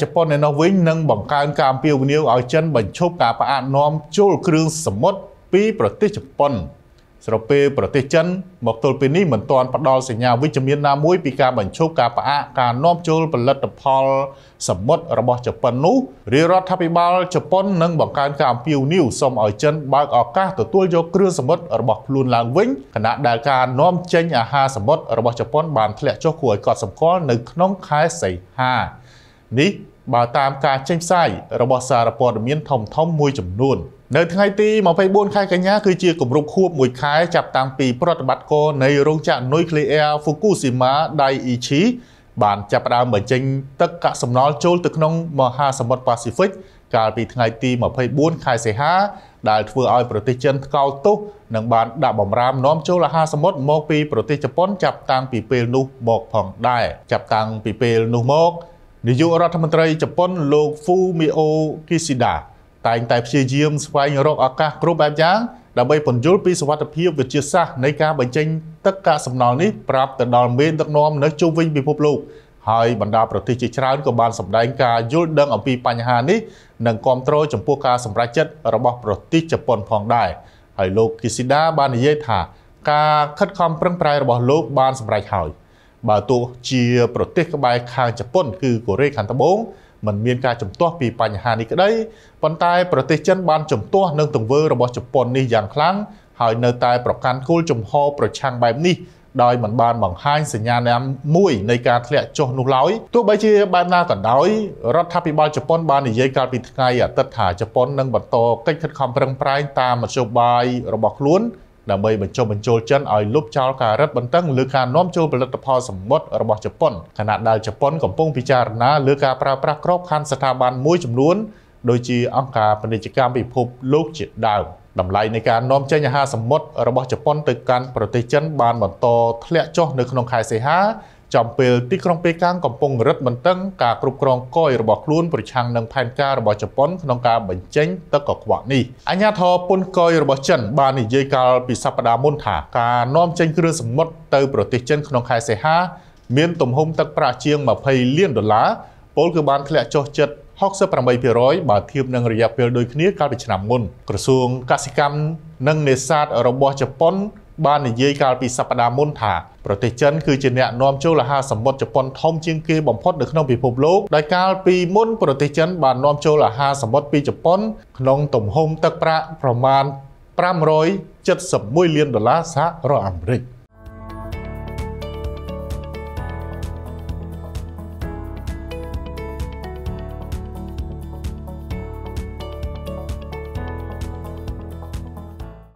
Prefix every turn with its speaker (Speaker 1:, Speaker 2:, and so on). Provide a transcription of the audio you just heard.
Speaker 1: ជប៉ុននៅនោះវិញនឹងបង្កើនការពារវនាវឲ្យចិនបញ្ឈប់ការផ្អាកនាំចូលគ្រឿងសមុទ្រពីប្រទេសជប៉ុនស្របពេលប្រទេសចិនមកទល់ពេលនេះមិនទាន់ផ្ដល់សញ្ញាវិជ្ជមានណាមួយពីការបញ្ឈប់ការផ្អាកការនាំចូលផលិតផលសមុទ្ររបស់ជប៉ុននោះរាជរដ្ឋាភិបាលជប៉ុននឹងបង្កើនការអំពាវនាវសូមឲ្យចិនបើកឱកាសទទួលយកគ្រឿងសមុទ្ររបស់ខ្លួនឡើងវិញខណៈដែលការនាំចេញអាហារសមុទ្ររបស់ជប៉ុនបានធ្លាក់ចុះគួរឲ្យកត់សម្គាល់នៅក្នុងខែសីហានេះបើតាមការចេញផ្សាយរបស់សារព័ត៌មានធំធំមួយចំនួននៅថ្ងៃទី24ខែកញ្ញាគឺជាគម្រប់ខួប1ខែចាប់តាំងពីប្រតិបត្តិការនៃរោងចក្រនុយក្លេអ៊ែរ Fukushima Daiichi បានចាប់ផ្ដើមបញ្ចេញទឹកកាកសំណល់ចូលទៅក្នុង មហាសមុទ្រប៉ាស៊ីហ្វិកកាលពីថ្ងៃទី24ខែសីហា ដែលធ្វើឲ្យប្រទេសចិនថ្កោលទោសនិងបាន ដាក់បំរាមនាំចូលអាហារសមុទ្រមកពីប្រទេសជប៉ុនចាប់តាំងពីពេលនោះមកផងដែរចាប់តាំងពីពេលនោះមកនាយករដ្ឋមន្ត្រីជប៉ុនលោក Fumio Kishida តែងតែព្យាយាម ស្វែងរកឱកាសគ្រប់បែបយ៉ាងដើម្បីពន្យល់ពីសវត្ថភាពវិទ្យាសាស្ត្រនៃការបញ្ចេញទឹកកាកសំណល់នេះប្រាប់ទៅដល់មេដឹកនាំនៅជុំវិញពិភពលោកហើយបណ្ដាប្រទេសជាច្រើនក៏បានសម្ដែង ការយល់ដឹងអំពីបញ្ហានេះនិងគាំទ្រចំពោះការសម្រេចចិត្តរបស់ប្រទេសជប៉ុនផងដែរហើយលោកគីស៊ីដាបាននិយាយថាការខិតខំប្រឹងប្រែងរបស់លោក បានសម្រេចហើយ។បើទោះជា ប្រទេសក្បែរខាងជប៉ុនគឺកូរ៉េខាងត្បូងมันមានការជំទាស់ពីបញ្ហានេះក្តីប៉ុន្តែប្រទេសចិនបានជំទាស់នឹងទង្វើរបស់ជប៉ុននេះយ៉ាងខ្លាំងហើយនៅតែប្រកាន់គោលជំហរប្រឆាំងបែបនេះដោយមិនបានបង្ហាញសញ្ញាណាមួយនៃការធ្លាក់ចុះនោះឡើយទោះបីជាបែបណាក៏ដោយរដ្ឋាភិបាលជប៉ុនបាននិយាយកាលពីថ្ងៃអាទិត្យថាជប៉ុននឹងបន្តកិច្ចខិតខំប្រឹងប្រែងតាមមធ្យោបាយរបស់ខ្លួនដើម្បីបញ្ចុះបញ្ចូលចិនឲ្យលុបចោលការរឹតបន្តឹងលើការនាំចូលផលិតផលសមុទ្ររបស់ជប៉ុនខណៈដែលជប៉ុនកំពុងពិចារណាលើការប្រើប្រាស់ក្របខ័ណ្ឌស្ថាប័នមួយចំនួនដូចជាអង្គការពាណិជ្ជកម្មពិភពលោកជាដើមតម្លៃនៃការនាំចេញអាហារសមុទ្ររបស់ជប៉ុនទៅកាន់ប្រទេសចិនបានបន្តធ្លាក់ចុះនៅក្នុងខែសីហាចំពេលទីក្រុងប៉េកាំងកំពុងរឹតបន្តឹងការគ្រប់គ្រងកយរបស់ខ្លួនប្រឆាំងនឹងផែនការរបស់ជប៉ុនក្នុងការបញ្ចេញទឹកកខ្វក់នេះអាញាធរពុនកយរបស់ចិនបាននិយាយកាលពីសប្តាហ៍មុនថាការនាំចេញគ្រឿងសមុទ្រទៅប្រទេសចិនក្នុងខែសីហាមានទំហំទឹកប្រាក់ជាង20លានដុល្លារពលគឺបានធ្លាក់ចុះជិត68%បើធៀបនឹងរយៈពេលដូចគ្នាកាលពីឆ្នាំមុនក្រសួងកសិកម្មនិងនេសាទរបស់ជប៉ុនបាននិយាយកាលពីសប្តាហ៍មុនថាប្រទេសចិនគឺជាអ្នកនាំចូលអាហារសមុទ្រជប៉ុនធំជាងគេបំផុត នៅក្នុងពិភពលោកដោយកាលពីមុនប្រទេសចិនបាននាំចូលអាហារសមុទ្រពីជប៉ុនក្នុងទំហំទឹកប្រាក់ប្រមាណ571លានដុល្លារសហរដ្ឋអាមេរិក។